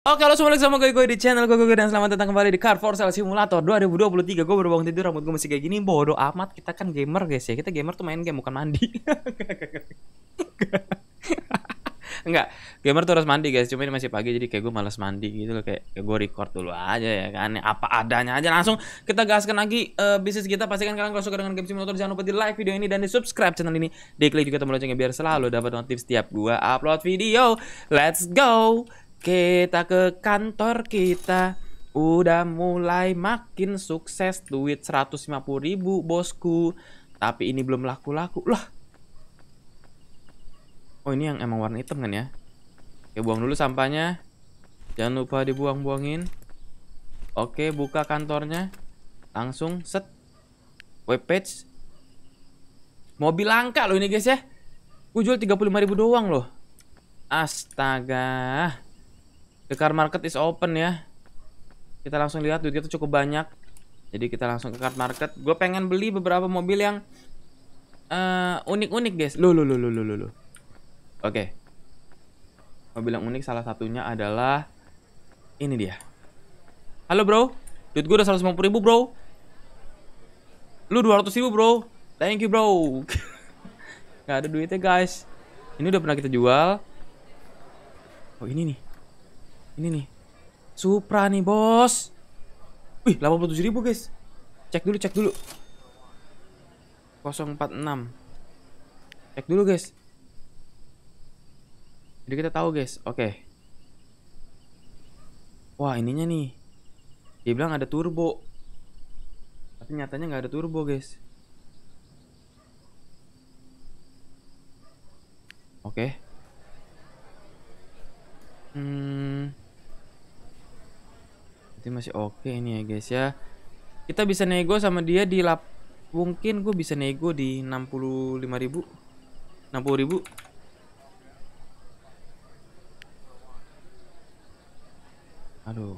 Oke, halo semuanya sama gue, gue di channel gue, gue, dan selamat datang kembali di Car for Sale Simulator 2023 Gue baru bangun tidur, rambut gue masih kayak gini, bodo amat Kita kan gamer guys ya, kita gamer tuh main game, bukan mandi Enggak, gamer tuh harus mandi guys, cuma ini masih pagi jadi kayak gue males mandi gitu loh Kayak ya gue record dulu aja ya kan, apa adanya aja Langsung kita gaskan lagi uh, bisnis kita Pastikan kalian kalau suka dengan game simulator, jangan lupa di like video ini dan di subscribe channel ini Di klik juga tombol loncengnya biar selalu dapat notif setiap gue upload video Let's go! Kita ke kantor kita Udah mulai makin sukses Duit 150 ribu bosku Tapi ini belum laku-laku Lah Oh ini yang emang warna hitam kan ya Oke buang dulu sampahnya Jangan lupa dibuang-buangin Oke buka kantornya Langsung set Webpage Mobil langka loh ini guys ya Gue jual 35 ribu doang loh Astaga The car market is open ya. Kita langsung lihat duit kita cukup banyak. Jadi kita langsung ke car market. Gue pengen beli beberapa mobil yang eh, unik-unik uh, guys. Loh, loh, loh, loh, loh, loh. Oke. Okay. Mobil yang unik salah satunya adalah ini dia. Halo bro, duit gue udah 150 ribu bro. Lu 200 ribu bro. Thank you bro. Gak ada duitnya guys. Ini udah pernah kita jual. Oh ini nih. Ini nih. Supra nih, Bos. Wih, 87.000, guys. Cek dulu, cek dulu. 046. Cek dulu, guys. Jadi kita tahu, guys. Oke. Okay. Wah, ininya nih. Dia bilang ada turbo. Tapi nyatanya nggak ada turbo, guys. Oke. Okay. Hmm berarti masih oke okay ini ya guys ya kita bisa nego sama dia di lap mungkin gue bisa nego di 65.000. 60.000. aduh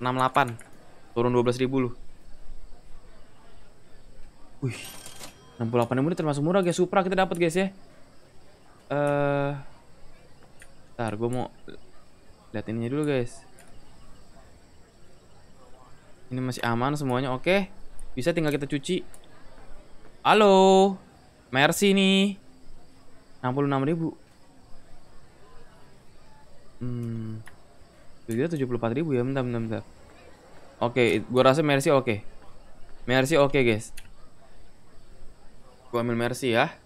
68 turun 12.000 ribu lu wih 68 ini termasuk murah guys Supra kita dapat guys ya eh uh, ntar gue mau lihat ininya dulu guys ini masih aman semuanya, oke. Bisa tinggal kita cuci. Halo. Mercy nih. 66 ribu. Hmm. Itu 74 ribu ya, bentar, bentar, bentar. Oke, gue gua rasa Mercy oke. Mercy oke, guys. Gua ambil Mercy ya.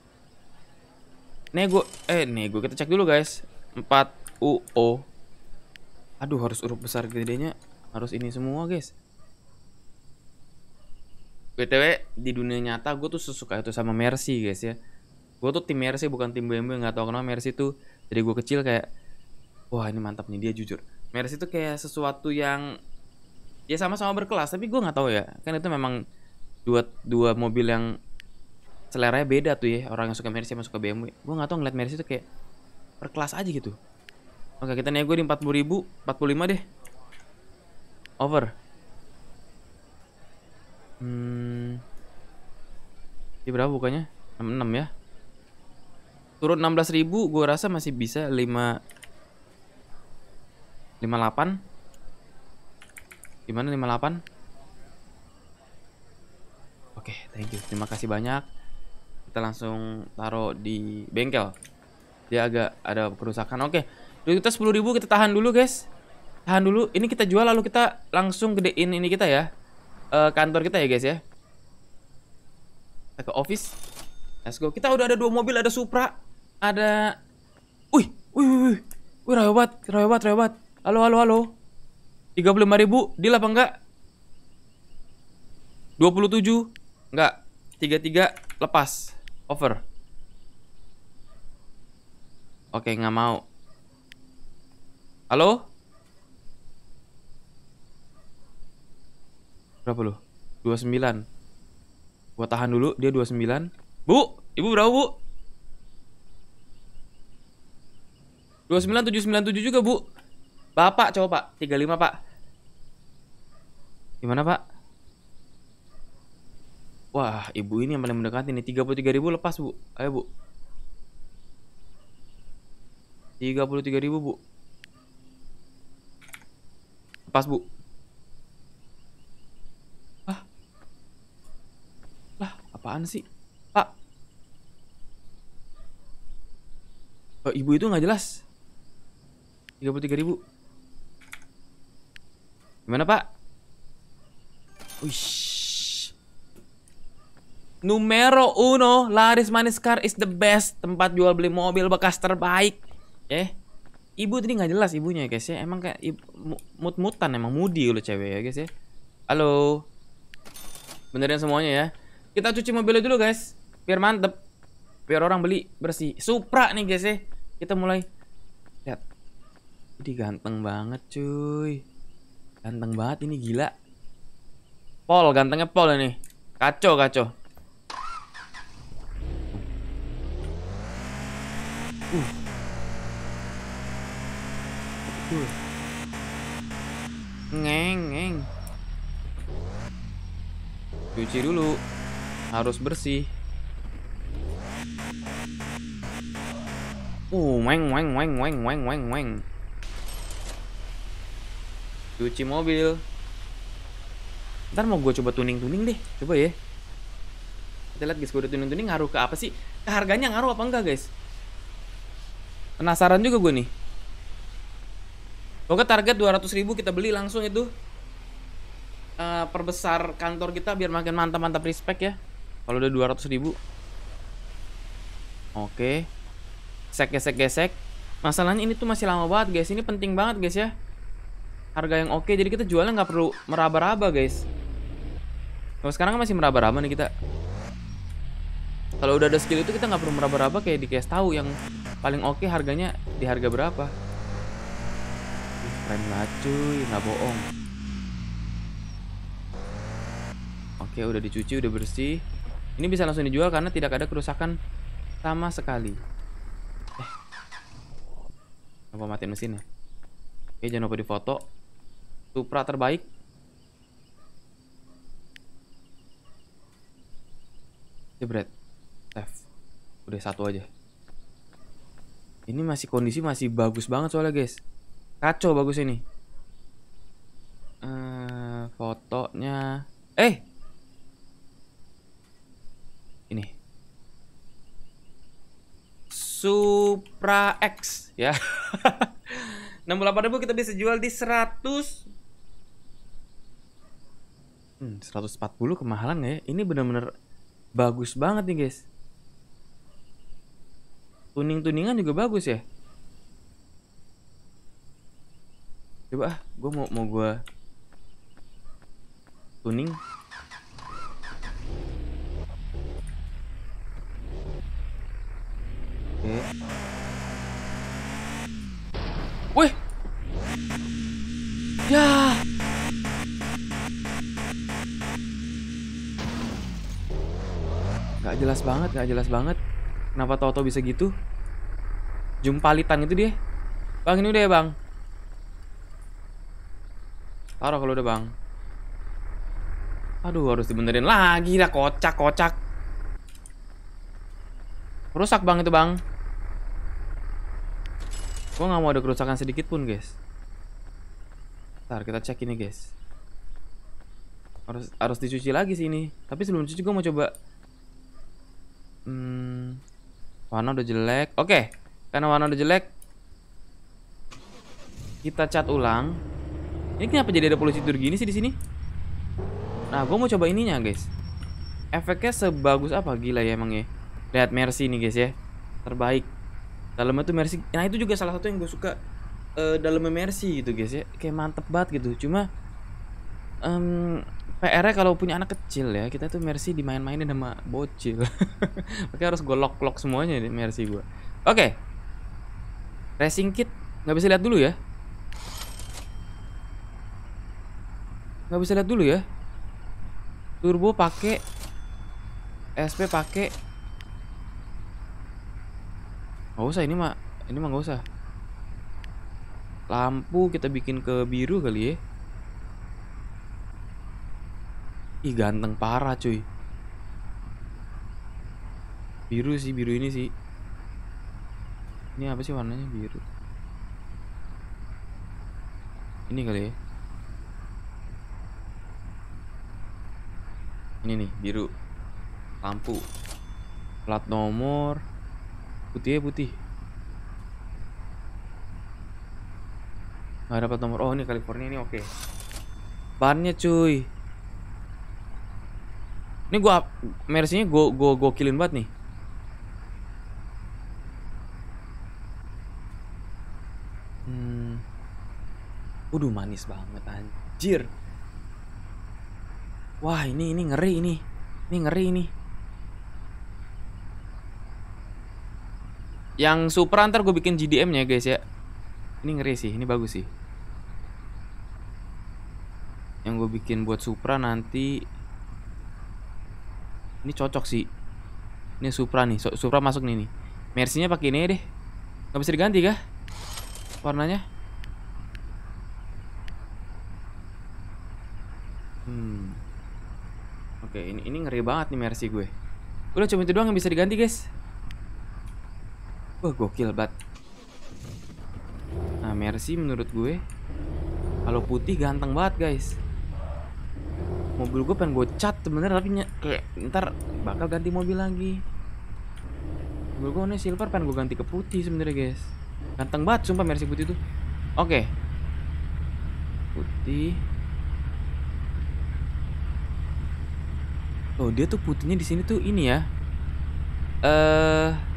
Nego, eh nego, kita cek dulu guys. 4 UO. Aduh, harus urut besar gedenya. Harus ini semua, guys btw di dunia nyata gue tuh sesuka itu sama Mercy guys ya gue tuh tim Mercy bukan tim BMW nggak tau kenapa Mercy tuh dari gue kecil kayak wah ini mantap nih dia jujur Mercy tuh kayak sesuatu yang ya sama-sama berkelas tapi gue nggak tahu ya kan itu memang dua dua mobil yang seleranya beda tuh ya orang yang suka Mercy sama suka BMW gue nggak tahu ngeliat Mercy tuh kayak berkelas aja gitu oke kita nego di empat puluh ribu empat puluh lima deh over Hmm. Ini berapa bukanya? 66 ya. Turun 16.000 gua rasa masih bisa 5 58. Gimana 58? Oke, okay, thank you. Terima kasih banyak. Kita langsung taruh di bengkel. Dia agak ada kerusakan. Oke. Okay. Kita 10.000 kita tahan dulu, guys. Tahan dulu. Ini kita jual lalu kita langsung gedein ini kita ya uh, kantor kita ya guys ya. Kita ke office. Let's go. Kita udah ada dua mobil, ada Supra, ada Wih, wih, wih, wih. Wih, rawat rawat halo halo Halo, halo, halo. 35 ribu, deal apa enggak? 27, enggak. 33, lepas. Over. Oke, nggak mau. Halo? Berapa lu? 29. Gua tahan dulu, dia 29. Bu, ibu berapa, Bu? 29 7 juga, Bu. Bapak coba, Pak. 35, Pak. Gimana, Pak? Wah, ibu ini yang paling mendekati nih. 33 ribu lepas, Bu. Ayo, Bu. 33 ribu Bu. Lepas, Bu. Apaan sih? Pak. Oh, ibu itu nggak jelas. 33 ribu. Gimana, Pak? Uish. Numero uno, laris manis car is the best. Tempat jual beli mobil bekas terbaik. Eh, ibu tadi nggak jelas ibunya ya guys ya. Emang kayak mut-mutan, emang mudi lo cewek ya guys ya. Halo. Benerin semuanya ya. Kita cuci mobilnya dulu guys. Biar mantep. Biar orang beli bersih. Supra nih guys ya. Kita mulai. Lihat. Ini ganteng banget cuy. Ganteng banget ini gila. Pol, gantengnya Pol ini. Kacau, kacau. Uh. Uh. Ngeng, ngeng. Cuci dulu harus bersih. Uh, weng weng weng weng weng weng weng. Cuci mobil. Ntar mau gue coba tuning-tuning deh, coba ya. Kita lihat guys, gue udah tuning-tuning ngaruh ke apa sih? Ke harganya ngaruh apa enggak guys? Penasaran juga gue nih. Oke target 200 ribu kita beli langsung itu uh, Perbesar kantor kita biar makin mantap-mantap respect ya kalau udah 200 ribu. Oke. Gesek, gesek, gesek. Masalahnya ini tuh masih lama banget guys. Ini penting banget guys ya. Harga yang oke. Jadi kita jualnya nggak perlu meraba-raba guys. Kalau sekarang kan masih meraba-raba nih kita. Kalau udah ada skill itu kita nggak perlu meraba-raba kayak di guys tahu yang paling oke harganya di harga berapa. keren banget cuy, nggak bohong. Oke, udah dicuci, udah bersih. Ini bisa langsung dijual karena tidak ada kerusakan sama sekali. Eh. Apa mati mesinnya? Oke, jangan lupa difoto. Supra terbaik. Jebret. F. Udah satu aja. Ini masih kondisi masih bagus banget soalnya, guys. Kacau bagus ini. Uh, fotonya. Eh, Supra X ya. 68.000 kita bisa jual di 100 hmm, 140 kemahalan ya. Ini benar-benar bagus banget nih guys. Tuning-tuningan juga bagus ya. Coba ah, gue mau mau gue tuning Hmm. Wih. Ya. Gak jelas banget, gak jelas banget. Kenapa Toto bisa gitu? Jumpalitan itu dia. Bang, ini udah ya, Bang. Taruh kalau udah, Bang. Aduh, harus dibenerin lagi lah. Kocak, kocak. Rusak, Bang, itu, Bang. Gue gak mau ada kerusakan sedikit pun, guys. Ntar kita cek ini, guys. Harus harus dicuci lagi sih ini. Tapi sebelum cuci gue mau coba. Hmm, warna udah jelek. Oke, karena warna udah jelek, kita cat ulang. Ini kenapa jadi ada polusi tidur gini sih di sini? Nah, gue mau coba ininya, guys. Efeknya sebagus apa gila ya emang ya. Lihat Mercy ini, guys ya. Terbaik dalamnya tuh Mercy nah itu juga salah satu yang gue suka uh, eh, dalamnya Mercy gitu guys ya kayak mantep banget gitu cuma um, PR-nya kalau punya anak kecil ya kita tuh Mercy dimain-mainin sama bocil oke harus gue lock-lock semuanya di Mercy gue oke okay. racing kit nggak bisa lihat dulu ya nggak bisa lihat dulu ya turbo pakai SP pakai nggak usah ini mah ini mah nggak usah lampu kita bikin ke biru kali ya ih ganteng parah cuy biru sih biru ini sih ini apa sih warnanya biru ini kali ya ini nih biru lampu plat nomor putih ya putih nggak dapat nomor oh ini California ini oke okay. bannya cuy ini gua mercinya gua gua gua kilin banget nih hmm. Udah manis banget anjir Wah ini ini ngeri ini Ini ngeri ini Yang Supra ntar gue bikin GDM-nya guys ya. Ini ngeri sih, ini bagus sih. Yang gue bikin buat Supra nanti ini cocok sih. Ini Supra nih, Supra masuk nih nih. mercy pakai ini deh. Gak bisa diganti kah? Warnanya? Hmm. Oke, ini ini ngeri banget nih Mercy gue. Udah cuma itu doang yang bisa diganti, guys. Wah gokil banget. Nah Mercy menurut gue kalau putih ganteng banget guys. Mobil gue pengen gue cat sebenernya tapi kayak ntar bakal ganti mobil lagi. Mobil gue ini silver pengen gue ganti ke putih sebenernya guys. Ganteng banget sumpah Mercy putih tuh. Oke. Okay. Putih. Oh dia tuh putihnya di sini tuh ini ya. Eh. Uh,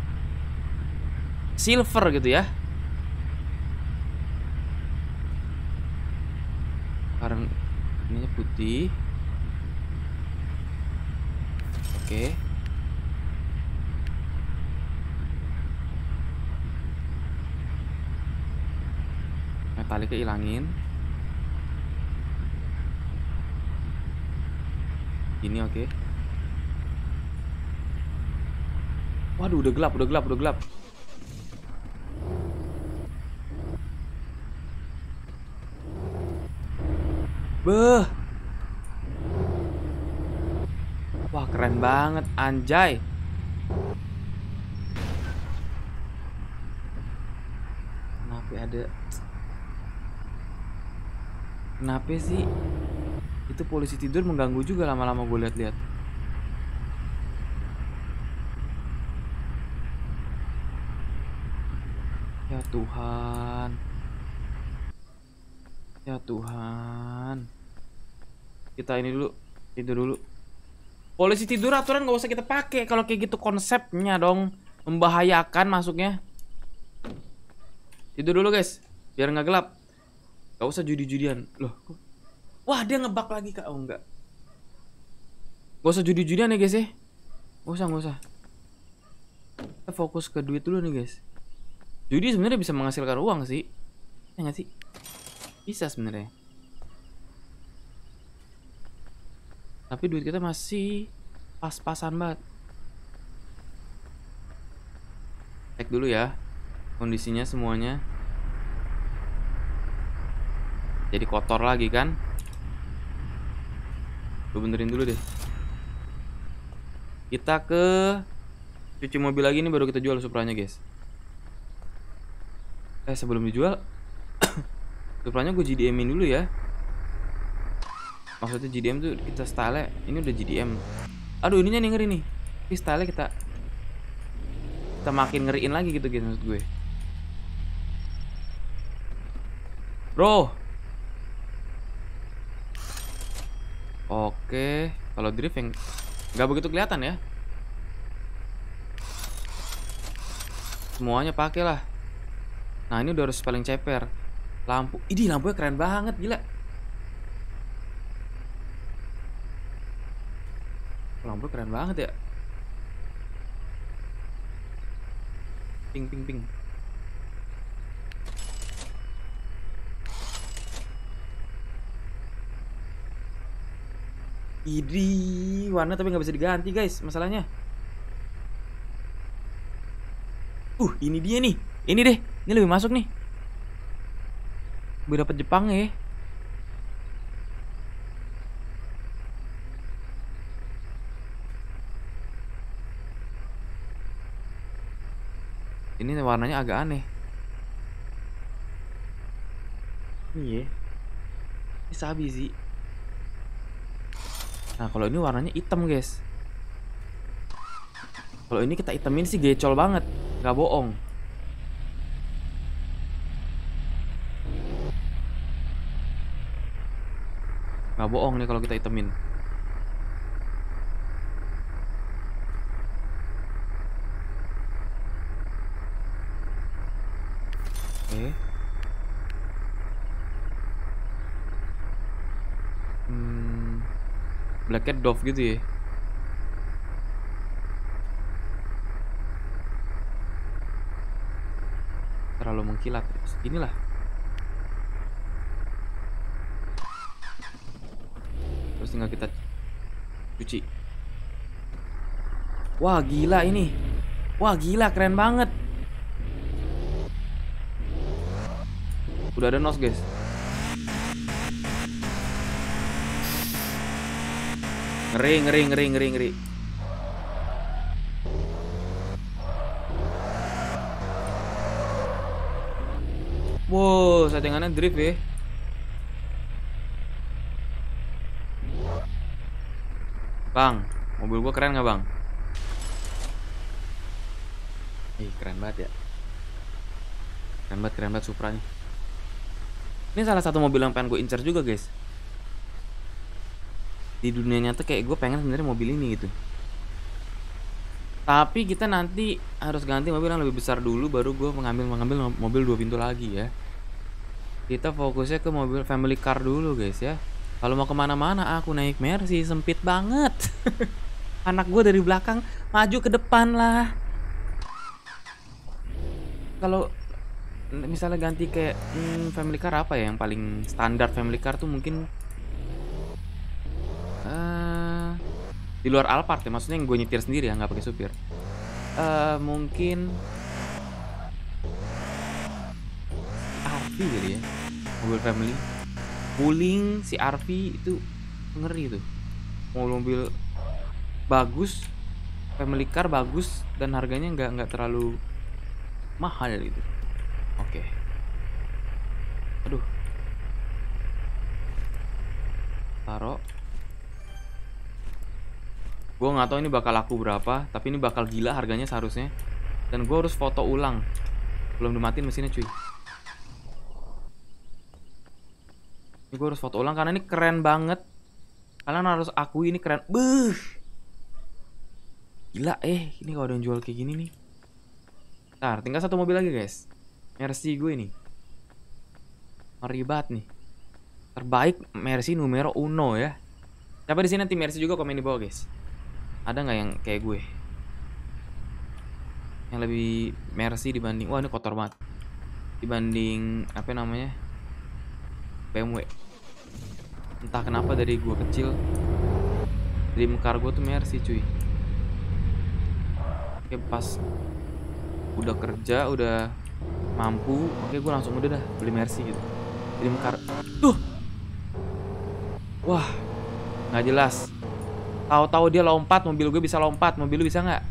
silver gitu ya karena ini putih oke okay. metalik hilangin ini oke waduh udah gelap udah gelap udah gelap Beuh. Wah, keren banget anjay. Kenapa ada ya, Kenapa sih? Itu polisi tidur mengganggu juga lama-lama gue lihat-lihat. Ya Tuhan. Ya Tuhan. Kita ini dulu, tidur dulu. Polisi tidur aturan nggak usah kita pakai kalau kayak gitu konsepnya dong membahayakan masuknya. Tidur dulu guys, biar nggak gelap. Gak usah judi-judian. Loh, Wah, dia ngebak lagi kak. Oh, enggak. Gak usah judi-judian ya guys ya. Gak usah, gak usah. Kita fokus ke duit dulu nih guys. Judi sebenarnya bisa menghasilkan uang sih. Ya gak sih? bisa sebenarnya tapi duit kita masih pas-pasan banget cek dulu ya kondisinya semuanya jadi kotor lagi kan gue benerin dulu deh kita ke cuci mobil lagi nih baru kita jual supranya guys eh sebelum dijual tuplanya gue GDM-in dulu ya. Maksudnya GDM tuh kita style ini udah GDM. Aduh, ininya nih ngeri nih. Ini style kita kita makin ngeriin lagi gitu guys maksud gue. Bro. Oke, kalau drift yang nggak begitu kelihatan ya. Semuanya pakailah. Nah, ini udah harus paling ceper lampu ini lampunya keren banget gila lampu keren banget ya ping ping ping Idi warna tapi nggak bisa diganti guys masalahnya. Uh ini dia nih, ini deh, ini lebih masuk nih gue dapet Jepang ya ini warnanya agak aneh iya ini sabi sih nah kalau ini warnanya hitam guys kalau ini kita hitamin sih gecol banget nggak bohong nggak bohong nih kalau kita itemin Oke. Okay. Hmm, Black Cat Dove gitu ya. Terlalu mengkilat. Inilah. tinggal kita cuci wah gila ini wah gila keren banget udah ada nos guys ngeri ngeri ngeri ngeri ngeri wow settingannya drift ya Bang, mobil gua keren gak bang? Ih keren banget ya. Keren banget, keren banget Supra nih. Ini salah satu mobil yang pengen gue incer juga guys. Di dunia nyata kayak gue pengen sebenarnya mobil ini gitu. Tapi kita nanti harus ganti mobil yang lebih besar dulu baru gue mengambil mengambil mobil dua pintu lagi ya. Kita fokusnya ke mobil family car dulu guys ya. Kalau mau kemana-mana aku naik Mercy sempit banget. Anak gue dari belakang maju ke depan lah. Kalau misalnya ganti ke hmm, family car apa ya yang paling standar family car tuh mungkin uh, di luar Alphard ya maksudnya yang gue nyetir sendiri ya nggak pakai supir uh, mungkin RV jadi ya Google Family Wuling si RV itu ngeri tuh mau mobil bagus family car bagus dan harganya nggak nggak terlalu mahal gitu oke okay. aduh Taro. gue nggak tahu ini bakal laku berapa tapi ini bakal gila harganya seharusnya dan gue harus foto ulang belum dimatiin mesinnya cuy Ini gue harus foto ulang karena ini keren banget. Kalian harus akui ini keren. buh Gila eh, ini kalau ada yang jual kayak gini nih. Ntar, tinggal satu mobil lagi guys. Mercy gue ini Meribat nih. Terbaik Mercy numero uno ya. Siapa di sini nanti Mercy juga komen di bawah guys. Ada nggak yang kayak gue? Yang lebih Mercy dibanding, wah ini kotor banget. Dibanding apa namanya? BMW entah kenapa dari gua kecil dream car gua tuh Mercy cuy oke pas udah kerja udah mampu oke gua langsung udah dah beli Mercy gitu dream car tuh wah nggak jelas tahu-tahu dia lompat mobil gue bisa lompat mobil lu bisa nggak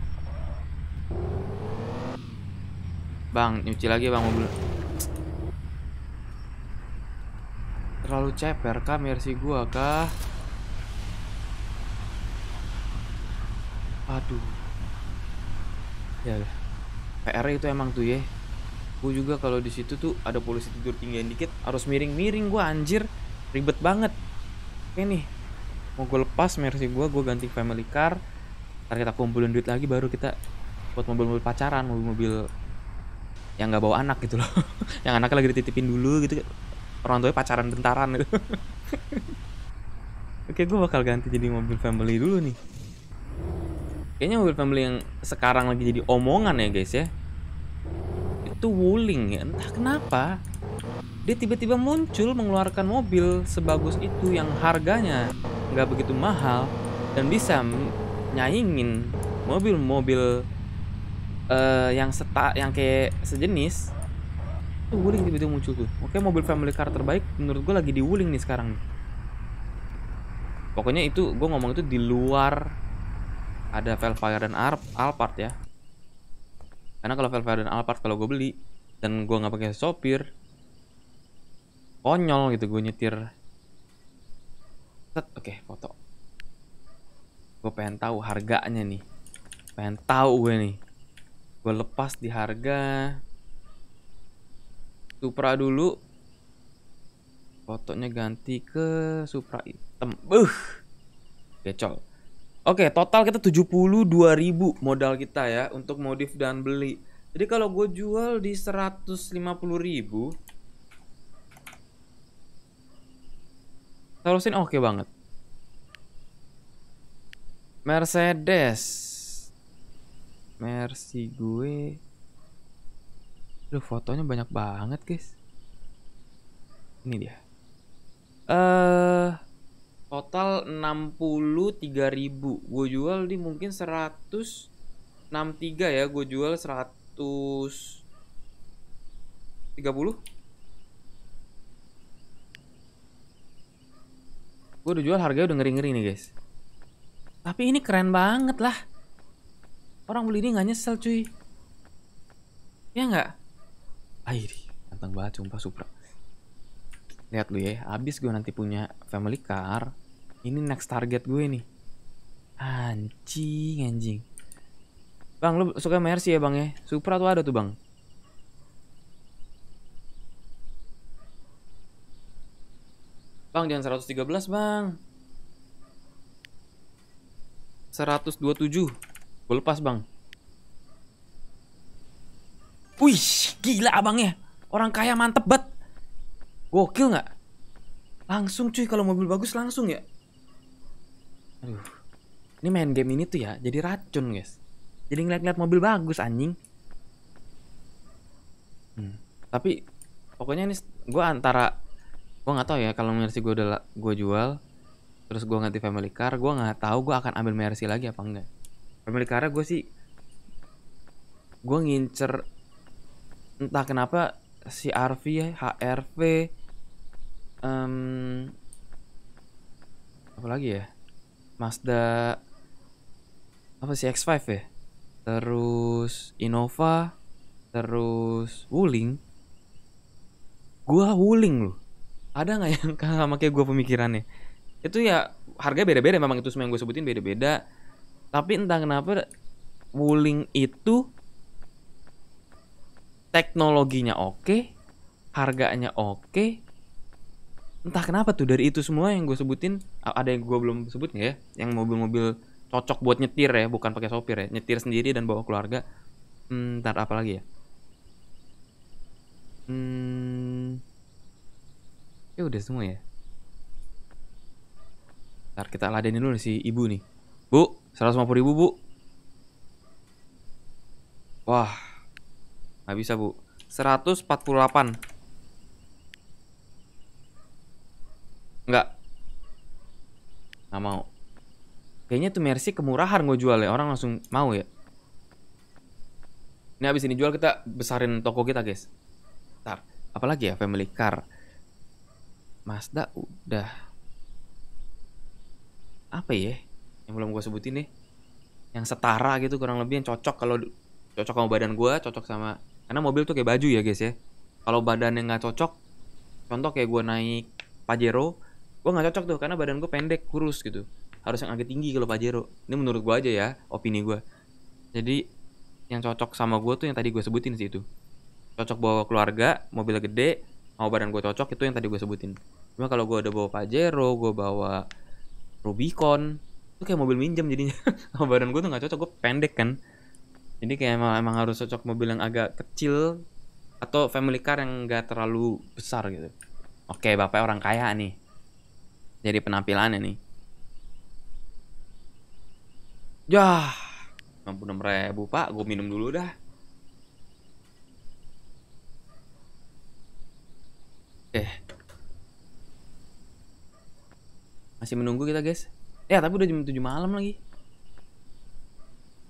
bang nyuci lagi bang mobil terlalu ceper kah mercy gua kah? Aduh. Ya. PR itu emang tuh ya. Gue juga kalau di situ tuh ada polisi tidur tinggian dikit harus miring-miring gua anjir. Ribet banget. Oke nih. Mau gue lepas mercy gua, gua ganti family car. Ntar kita kumpulin duit lagi baru kita buat mobil-mobil pacaran, mobil-mobil yang nggak bawa anak gitu loh. yang anaknya lagi dititipin dulu gitu orang tuanya pacaran bentaran gitu. Oke, gue bakal ganti jadi mobil family dulu nih. Kayaknya mobil family yang sekarang lagi jadi omongan ya guys ya. Itu Wuling ya, entah kenapa. Dia tiba-tiba muncul mengeluarkan mobil sebagus itu yang harganya nggak begitu mahal dan bisa nyaingin mobil-mobil uh, yang seta yang kayak sejenis tuh wuling tiba-tiba muncul tuh oke mobil family car terbaik menurut gue lagi di wuling nih sekarang pokoknya itu gue ngomong itu di luar ada Velfire dan Alp Alphard ya karena kalau Velfire dan Alphard kalau gue beli dan gue nggak pakai sopir konyol gitu gue nyetir set oke foto gue pengen tahu harganya nih pengen tahu gue nih gue lepas di harga Supra dulu. Fotonya ganti ke Supra hitam. Beuh. Gecol. Oke, total kita 72.000 modal kita ya untuk modif dan beli. Jadi kalau gue jual di 150.000 Terusin oke okay banget. Mercedes. Mercy gue udah fotonya banyak banget, guys. Ini dia. Eh uh, total 63.000. Gue jual di mungkin 163 ya, gue jual 100 30 Gue udah jual harganya udah ngeri-ngeri nih guys Tapi ini keren banget lah Orang beli ini nggak nyesel cuy Ya nggak? Airi, ganteng banget sumpah Supra. Lihat lu ya, abis gue nanti punya family car, ini next target gue nih. Anjing, anjing. Bang, lu suka Mercy ya bang ya? Supra tuh ada tuh bang. Bang, jangan 113 bang. 127. Gue lepas bang. Wih, gila abangnya. Orang kaya mantep banget. Gokil nggak? Langsung cuy kalau mobil bagus langsung ya. Aduh. Ini main game ini tuh ya jadi racun, guys. Jadi ngeliat-ngeliat mobil bagus anjing. Hmm. Tapi pokoknya ini gue antara gue nggak tahu ya kalau Mercy gue udah gue jual terus gue ganti family car gue nggak tahu gue akan ambil Mercy lagi apa enggak family car gue sih gue ngincer entah kenapa si RV, HRV, um, apa lagi ya? Mazda apa sih X5 ya? Terus Innova, terus Wuling. Gua Wuling loh. Ada nggak yang sama kayak gua pemikirannya? Itu ya harga beda-beda memang itu semua yang gue sebutin beda-beda. Tapi entah kenapa Wuling itu teknologinya oke, harganya oke. Entah kenapa tuh dari itu semua yang gue sebutin ada yang gue belum sebut ya, yang mobil-mobil cocok buat nyetir ya, bukan pakai sopir ya, nyetir sendiri dan bawa keluarga. Hmm, ntar apa lagi ya? Hmm, ya udah semua ya. Ntar kita ladenin dulu si ibu nih. Bu, seratus lima puluh ribu bu. Wah, Gak bisa bu 148 Nggak Gak mau Kayaknya tuh Mercy kemurahan gue jual ya Orang langsung mau ya Ini abis ini jual kita besarin toko kita guys Ntar Apalagi ya family car Mazda udah Apa ya Yang belum gue sebutin nih Yang setara gitu kurang lebih Yang cocok kalau Cocok sama badan gue Cocok sama karena mobil tuh kayak baju ya guys ya kalau badannya nggak cocok contoh kayak gue naik pajero gue nggak cocok tuh karena badan gue pendek kurus gitu harus yang agak tinggi kalau pajero ini menurut gue aja ya opini gue jadi yang cocok sama gue tuh yang tadi gue sebutin sih itu cocok bawa keluarga mobil gede mau badan gue cocok itu yang tadi gue sebutin cuma kalau gue udah bawa pajero gue bawa rubicon itu kayak mobil minjem jadinya badan gue tuh nggak cocok gue pendek kan jadi kayak emang, emang harus cocok mobil yang agak kecil atau family car yang enggak terlalu besar gitu oke bapak orang kaya nih jadi penampilannya nih Yah, ampun ribu pak, gue minum dulu dah. Eh. Masih menunggu kita guys. Ya tapi udah jam 7 malam lagi.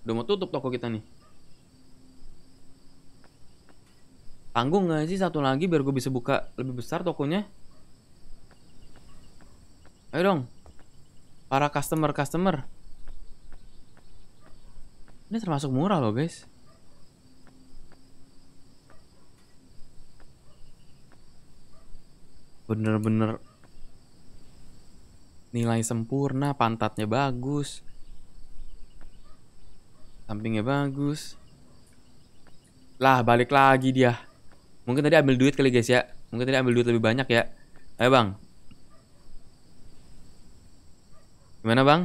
Udah mau tutup toko kita nih. Panggung gak sih satu lagi biar gue bisa buka lebih besar tokonya? Ayo dong. Para customer-customer. Ini termasuk murah loh guys. Bener-bener nilai sempurna, pantatnya bagus. Sampingnya bagus. Lah, balik lagi dia. Mungkin tadi ambil duit kali guys ya. Mungkin tadi ambil duit lebih banyak ya. Ayo bang. Gimana bang?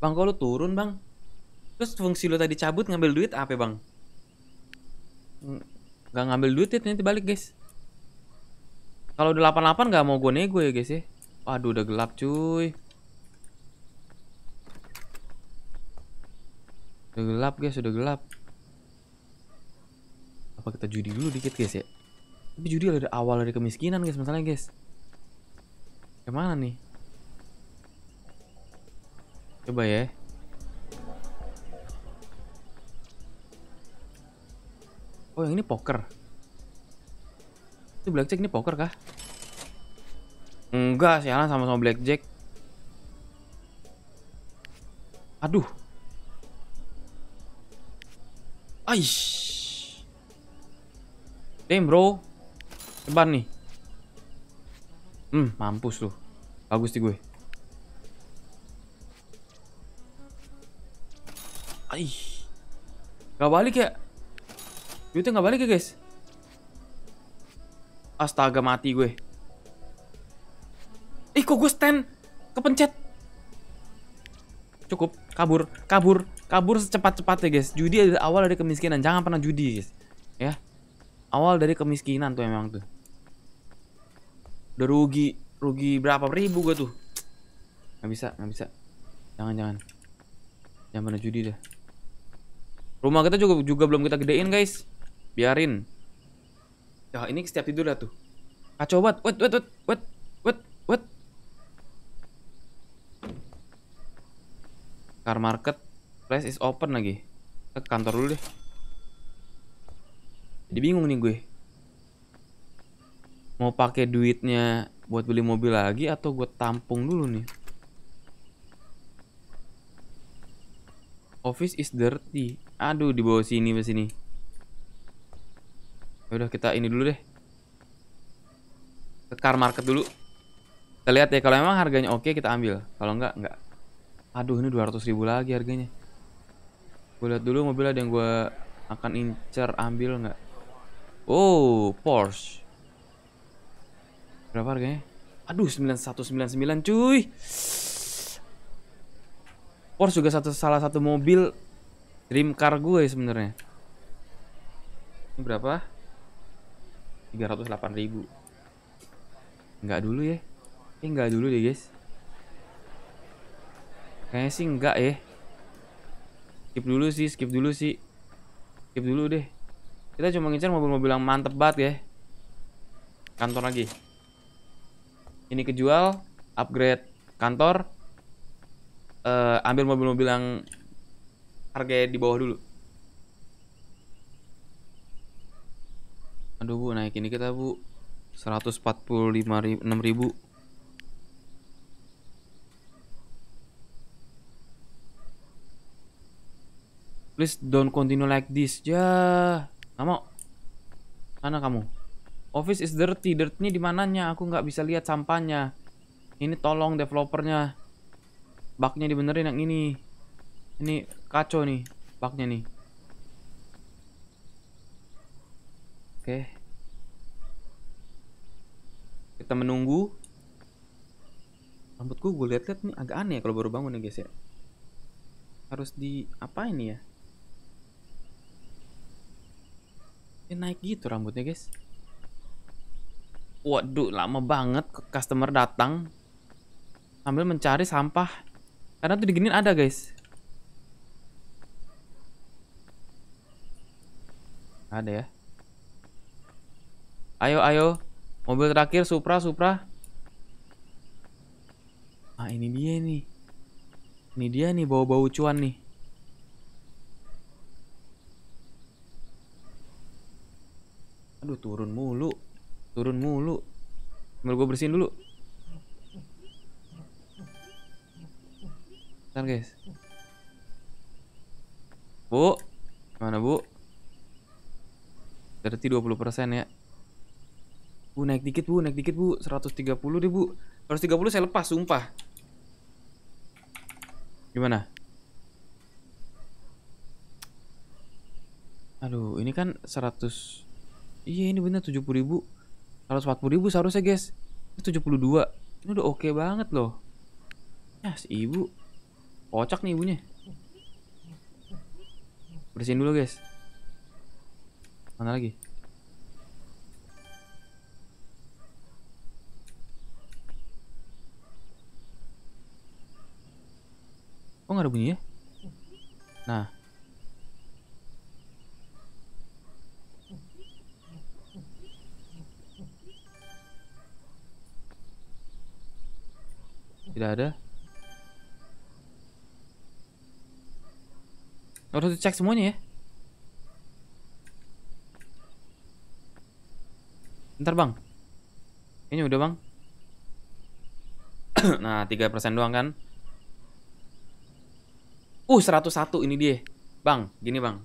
Bang kok turun bang? Terus fungsi lo tadi cabut ngambil duit apa bang? Gak ngambil duit ya nanti balik guys. Kalau udah 88 gak mau gue nego ya guys ya. Waduh udah gelap cuy. Udah gelap guys, udah gelap apa kita judi dulu dikit guys ya tapi judi dari awal dari kemiskinan guys masalahnya guys kemana nih coba ya oh yang ini poker itu blackjack ini poker kah enggak sialan sama-sama blackjack aduh Aish Tim bro. Sebar nih. Hmm, mampus tuh. Bagus sih gue. Aih. Gak balik ya? Duitnya gak balik ya guys? Astaga mati gue. Ih kok gue stand? Kepencet. Cukup. Kabur. Kabur. Kabur secepat-cepatnya guys. Judi dari awal dari kemiskinan. Jangan pernah judi guys. Ya awal dari kemiskinan tuh emang tuh udah rugi rugi berapa ribu gue tuh nggak bisa nggak bisa jangan jangan jangan pernah judi dah rumah kita juga juga belum kita gedein guys biarin ya ini setiap tidur lah tuh kacau what what what what what what? wait car market place is open lagi ke kantor dulu deh jadi bingung nih gue mau pakai duitnya buat beli mobil lagi atau gue tampung dulu nih Office is dirty. Aduh, di bawah sini di sini. Ya udah kita ini dulu deh. Ke car market dulu. Kita lihat ya kalau emang harganya oke kita ambil. Kalau enggak enggak. Aduh, ini 200 ribu lagi harganya. Gue lihat dulu mobil ada yang gue akan incer ambil enggak? Oh, Porsche. Berapa harganya? Aduh, 9199 cuy. Porsche juga satu salah satu mobil dream car gue sebenarnya. Ini berapa? 308.000. Enggak dulu ya. Ini eh, enggak dulu deh, guys. Kayaknya sih enggak ya. Skip dulu sih, skip dulu sih. Skip dulu deh. Kita cuma ngincer mobil-mobil yang mantep banget ya. Kantor lagi. Ini kejual, upgrade kantor. Uh, ambil mobil-mobil yang harganya di bawah dulu. Aduh bu, naik ini kita bu. 145 ribu, ribu. Please don't continue like this. Ya. Yeah. Kamu, mana kamu? Office is dirty. Dirtnya di mananya? Aku nggak bisa lihat sampahnya. Ini tolong developernya. Baknya dibenerin yang ini. Ini kacau nih baknya nih. Oke. Kita menunggu. Rambutku gue lihat liat nih agak aneh ya kalau baru bangun ya guys ya. Harus di apa ini ya? Ini naik gitu rambutnya guys. Waduh, lama banget customer datang sambil mencari sampah. Karena tuh diginin ada guys. Ada ya. Ayo, ayo. Mobil terakhir, Supra, Supra. Ah, ini dia nih. Ini dia nih, bau-bau cuan nih. Aduh turun mulu Turun mulu Sambil gue bersihin dulu Bentar guys Bu Mana bu Berarti 20% ya Bu naik dikit bu Naik dikit bu 130 deh bu 130 saya lepas sumpah Gimana Aduh ini kan 100 Iya ini bener 70 ribu 140 ribu seharusnya guys Ini 72 Ini udah oke okay banget loh Ya si ibu Kocak nih ibunya Bersihin dulu guys Mana lagi Kok gak ada bunyi ya? Nah Tidak ada. Harus cek semuanya ya. Ntar bang. Ini udah bang. nah, tiga persen doang kan. Uh, 101 ini dia. Bang, gini bang.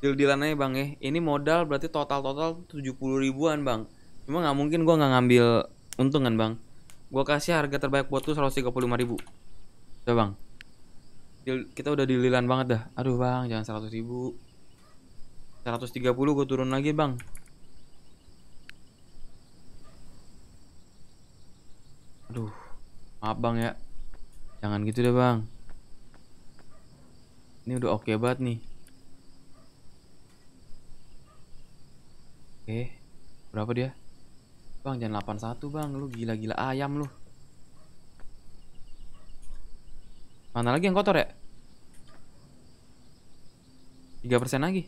Deal-dealan aja bang ya. Ini modal berarti total-total 70 ribuan bang. Cuma nggak mungkin gua nggak ngambil untungan bang. Gua kasih harga terbaik buat lu 135 ribu. Udah bang. Kita udah dililan banget dah. Aduh bang, jangan 100 ribu. 130 gue turun lagi bang. Aduh, maaf bang ya. Jangan gitu deh bang. Ini udah oke okay banget nih. Oke, okay. berapa dia? Bang, jangan 81, Bang. Lu gila-gila ayam lu. Mana lagi yang kotor ya? 3% lagi.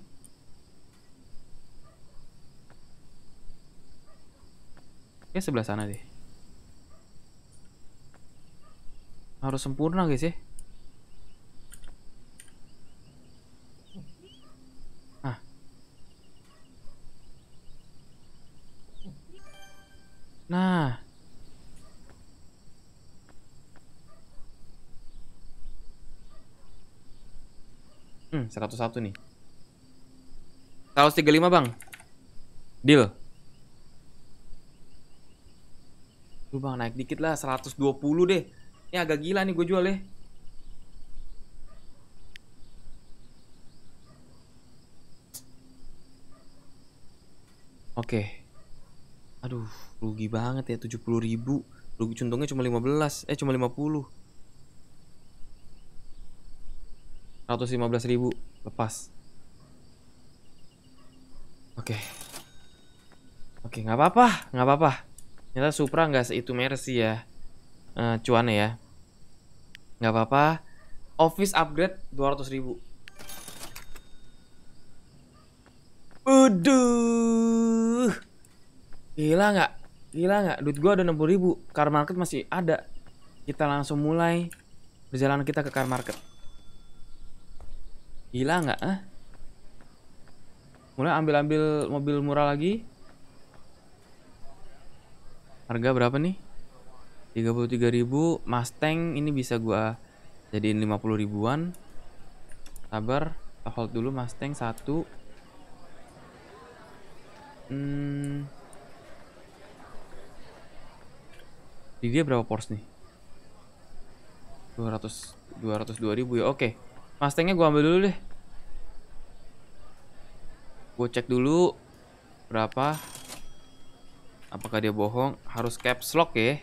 Oke, ya, sebelah sana deh. Harus sempurna guys ya. Nah. Hmm, 101 nih. 135, Bang. Deal. Lu Bang naik dikit lah, 120 deh. Ini agak gila nih gue jual deh. Ya. Oke. Okay. Aduh, rugi banget ya 70 ribu. Rugi contohnya cuma 15, eh cuma 50. 115 ribu, lepas. Oke. Okay. Oke, okay, nggak apa-apa, nggak apa-apa. Ternyata Supra nggak seitu Mercy ya. Uh, cuannya ya. Nggak apa-apa. Office upgrade 200 ribu. Uduh. Gila nggak? Gila nggak? Duit gue ada 60 ribu. Car market masih ada. Kita langsung mulai perjalanan kita ke car market. Gila nggak? Ah? Mulai ambil-ambil mobil murah lagi. Harga berapa nih? 33.000 Mustang ini bisa gua jadiin 50 ribuan. Sabar, hold dulu Mustang satu. Hmm, Di dia berapa pors nih? 200 dua ribu ya. Oke. Okay. Mustangnya gua ambil dulu deh. Gue cek dulu berapa. Apakah dia bohong? Harus caps lock ya.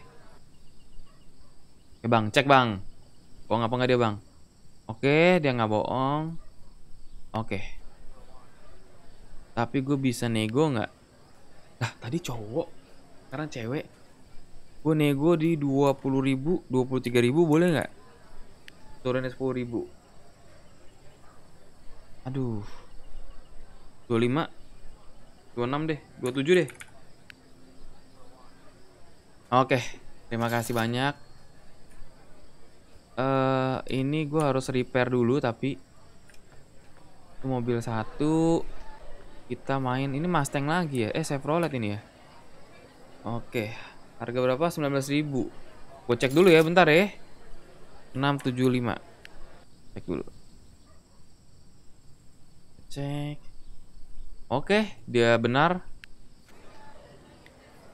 Oke ya, bang, cek bang. Bohong apa nggak dia bang? Oke, dia nggak bohong. Oke. Tapi gue bisa nego nggak? Nah, tadi cowok. Sekarang cewek gue nego di 20 ribu 23 ribu boleh nggak turunnya 10 ribu aduh 25 26 deh 27 deh oke terima kasih banyak uh, ini gue harus repair dulu tapi itu mobil satu kita main ini Mustang lagi ya eh Chevrolet ini ya oke okay. Harga berapa? 19.000. Gue cek dulu ya bentar ya. 675. Cek dulu. Cek. Oke, dia benar.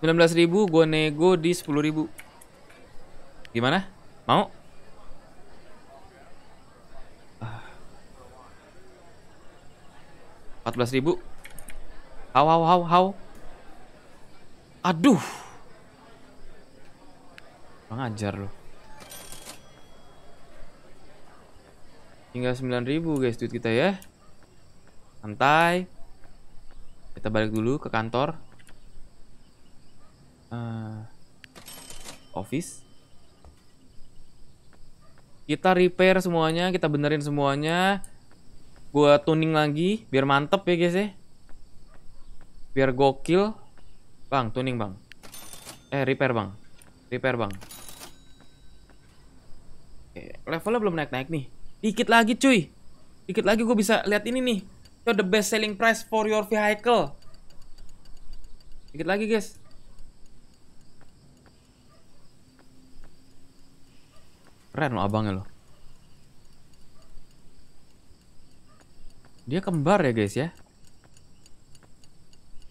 19.000 gue nego di 10.000. Gimana? Mau? Ah. 14.000. How how how how. Aduh ngajar ajar loh. Tinggal 9000 guys duit kita ya. Santai. Kita balik dulu ke kantor. Uh, office. Kita repair semuanya, kita benerin semuanya. Gua tuning lagi biar mantep ya guys ya. Biar gokil. Bang, tuning bang. Eh, repair bang. Repair bang levelnya belum naik-naik nih. Dikit lagi cuy. Dikit lagi gue bisa lihat ini nih. Yo the best selling price for your vehicle. Dikit lagi guys. Keren loh abangnya loh. Dia kembar ya guys ya.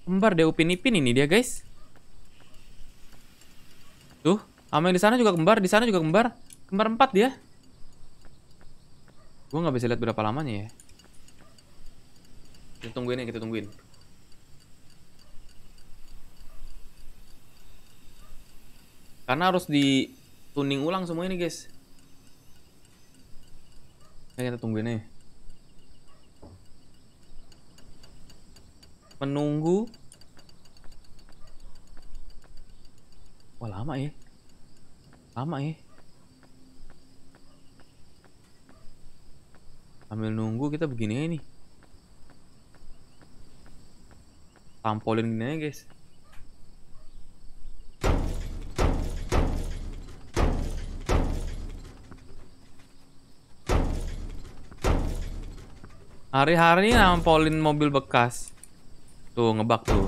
Kembar deh Upin Ipin ini dia guys. Tuh, sama yang di sana juga kembar, di sana juga kembar. Kembar empat dia. Gue nggak bisa lihat berapa lamanya ya. Kita tungguin ya, kita tungguin. Karena harus di tuning ulang semua ini, guys. Ayo ya, kita tungguin nih. Menunggu. Wah, lama ya. Lama ya. ambil nunggu kita begini nih, tampolin gini aja guys Hari-hari nampolin mobil bekas. Tuh, ngebak tuh.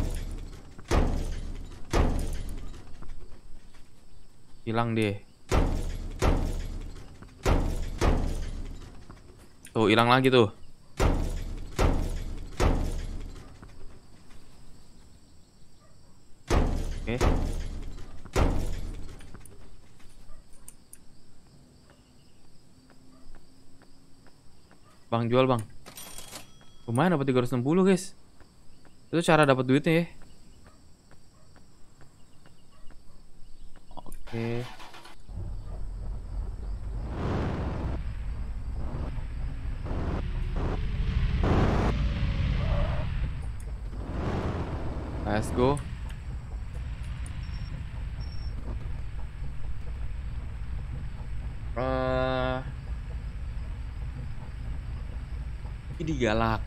Hilang deh. Tuh, hilang lagi tuh. Oke. Bang jual, Bang. Lumayan dapat 360, guys. Itu cara dapat duitnya ya. galak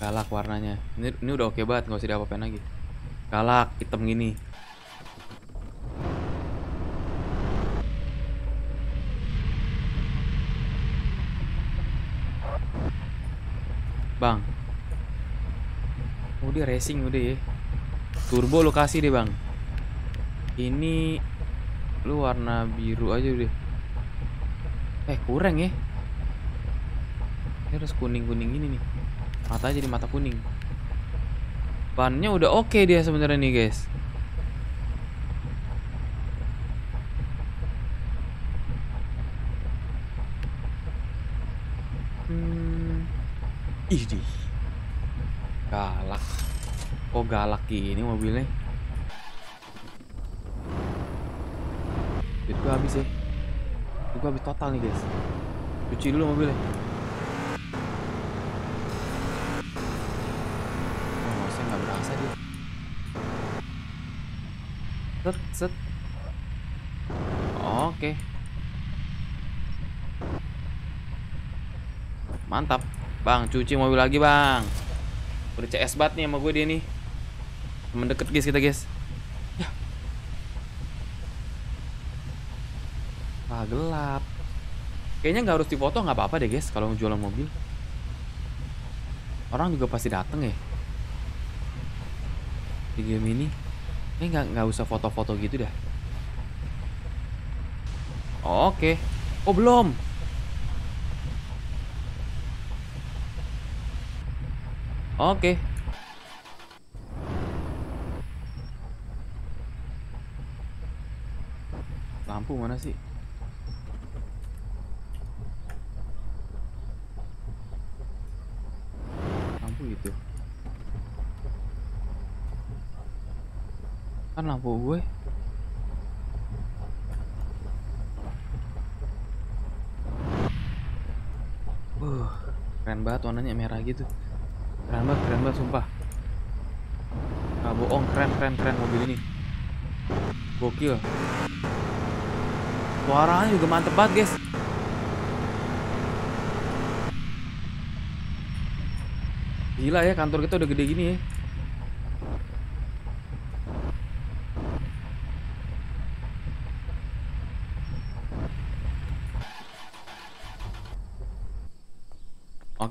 galak warnanya ini ini udah oke okay banget nggak usah diapa-apain lagi galak hitam gini bang oh racing udah ya turbo lokasi deh bang ini lu warna biru aja deh eh kurang ya akhirnya harus kuning-kuning gini nih mata jadi mata kuning bannya udah oke okay dia sebenarnya nih guys hmm. ih di galak kok galak gini mobilnya duit habis ya duit gue habis total nih guys cuci dulu mobilnya set set oke mantap bang cuci mobil lagi bang udah CS bat nih sama gue dia nih temen deket guys kita guys ya. ah gelap kayaknya nggak harus difoto nggak apa-apa deh guys kalau jualan mobil orang juga pasti dateng ya di game ini ini nggak nggak usah foto-foto gitu dah. Oke. Oh belum. Oke. Lampu mana sih? kan lampu gue uh keren banget warnanya merah gitu keren banget keren banget sumpah nggak ah, bohong keren keren keren mobil ini gokil suaranya juga mantep banget guys gila ya kantor kita udah gede gini ya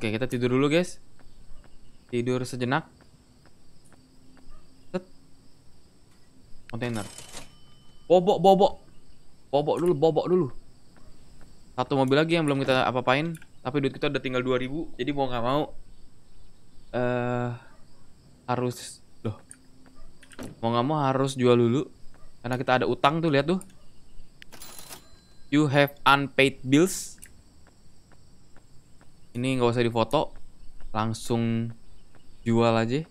Oke, kita tidur dulu, guys. Tidur sejenak. Set. Kontainer. Bobok, bobok. Bobok dulu, bobok dulu. Satu mobil lagi yang belum kita apa-apain. Tapi duit kita udah tinggal 2000 Jadi mau gak mau. eh uh, harus. Loh. Mau gak mau harus jual dulu. Karena kita ada utang tuh, lihat tuh. You have unpaid bills ini nggak usah difoto langsung jual aja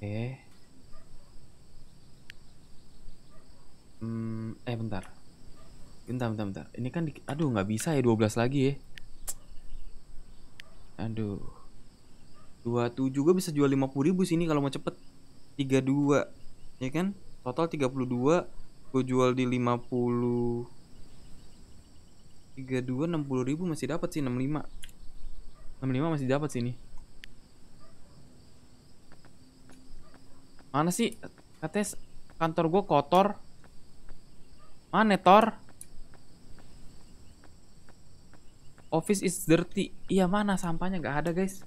eh hmm, eh bentar bentar bentar bentar ini kan di, aduh nggak bisa ya 12 lagi ya aduh 27 juga bisa jual 50 ribu sini kalau mau cepet 32 ya kan total 32 gue jual di 50 32 60 ribu masih dapat sih 65 65 masih dapat sih nih Mana sih kates kantor gue kotor Mana Tor Office is dirty Iya mana sampahnya gak ada guys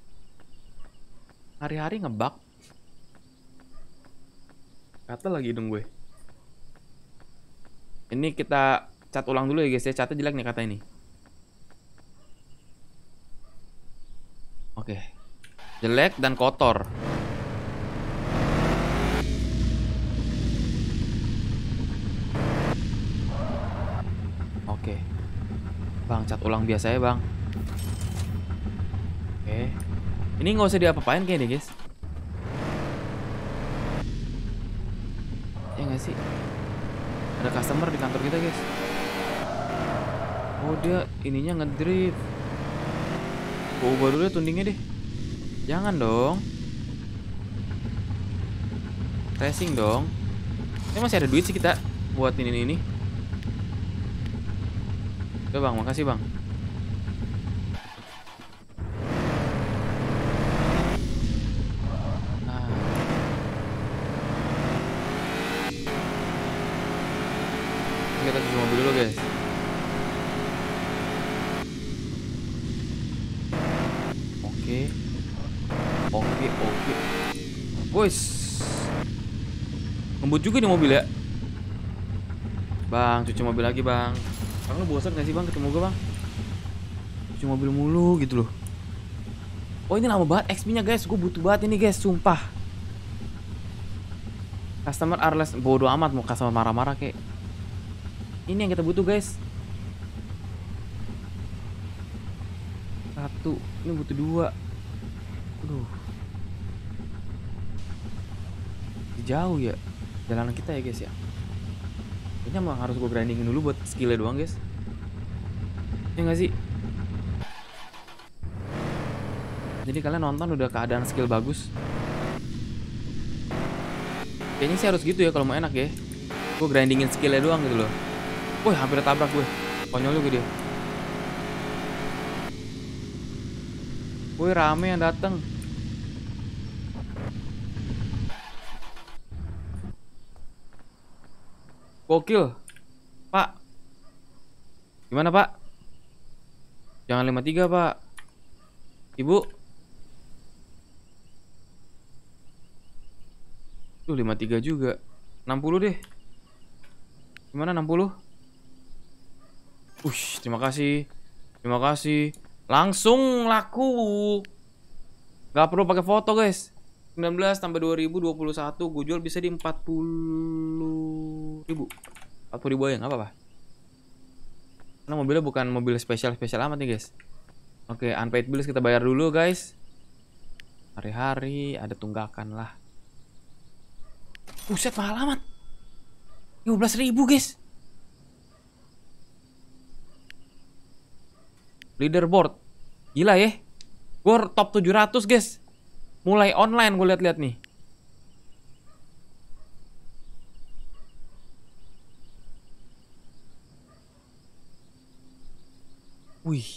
Hari-hari ngebak Kata lagi dong gue Ini kita Cat ulang dulu ya guys ya. Catnya jelek nih kata ini. Oke. Okay. Jelek dan kotor. Oke. Okay. Bang, cat ulang biasa ya, Bang. Oke. Okay. Ini nggak usah diapa-apain kayaknya, guys. Ya nggak sih? Ada customer di kantor kita, guys. Oh dia ininya ngedrift. Gue ubah dulu ya tundingnya deh. Jangan dong. Racing dong. Ini masih ada duit sih kita buat ini ini. Udah bang, makasih bang. juga nih mobil ya. Bang, cuci mobil lagi, Bang. Bang lu bosan gak sih, Bang, ketemu gue, Bang? Cuci mobil mulu gitu loh. Oh, ini lama banget XP-nya, guys. Gue butuh banget ini, guys, sumpah. Customer Arles bodoh amat mau customer marah-marah kek, Ini yang kita butuh, guys. Satu, ini butuh dua. Aduh. Jauh ya jalanan kita ya guys ya ini emang harus gue grindingin dulu buat skillnya doang guys ya gak sih jadi kalian nonton udah keadaan skill bagus kayaknya sih harus gitu ya kalau mau enak ya gue grindingin skillnya doang gitu loh woi hampir tabrak gue konyol juga dia woi rame yang dateng Gokil. Pak. Gimana, Pak? Jangan 53, Pak. Ibu. Tuh 53 juga. 60 deh. Gimana 60? Ush, terima kasih. Terima kasih. Langsung laku. Gak perlu pakai foto, guys. 19 tambah 2000 21 gue jual bisa di 40 ribu 40 ribu aja apa-apa karena mobilnya bukan mobil spesial-spesial amat nih guys oke unpaid bills kita bayar dulu guys hari-hari ada tunggakan lah buset mahal amat 15 ribu guys leaderboard gila ya gue top 700 guys mulai online gue lihat-lihat nih. Wih.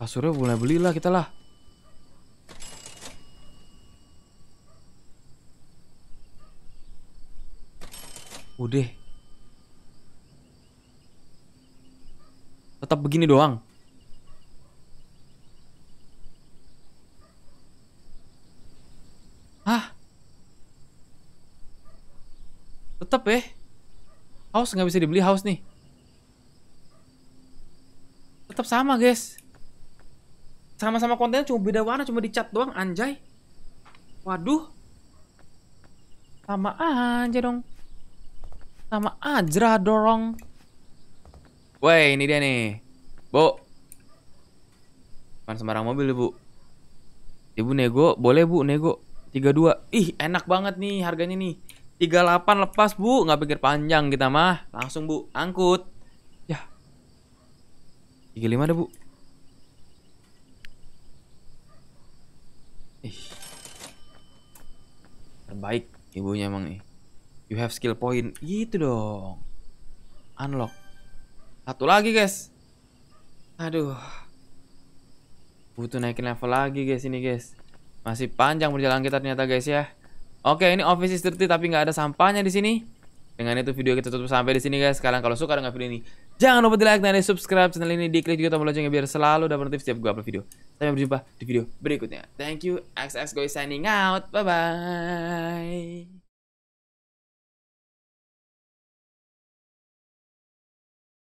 Kasurnya mulai lah kita lah. Udah. Tetap begini doang. house nggak bisa dibeli house nih tetap sama guys sama-sama kontennya cuma beda warna cuma dicat doang anjay waduh sama aja dong sama aja dorong Woi, ini dia nih. Bu. Bukan sembarang mobil, Bu. Ibu nego, boleh Bu nego 32. Ih, enak banget nih harganya nih. 38 lepas bu nggak pikir panjang kita mah langsung bu angkut ya 35 deh bu Ih. terbaik ibunya emang nih you have skill point gitu dong unlock satu lagi guys aduh butuh naikin level lagi guys ini guys masih panjang perjalanan kita ternyata guys ya Oke, ini office is dirty tapi nggak ada sampahnya di sini. Dengan itu video kita tutup sampai di sini guys. Kalian kalau suka dengan video ini, jangan lupa di like dan di subscribe channel ini. Diklik juga tombol loncengnya biar selalu dapat notif setiap gua upload video. Sampai berjumpa di video berikutnya. Thank you, XX Goy signing out. Bye-bye.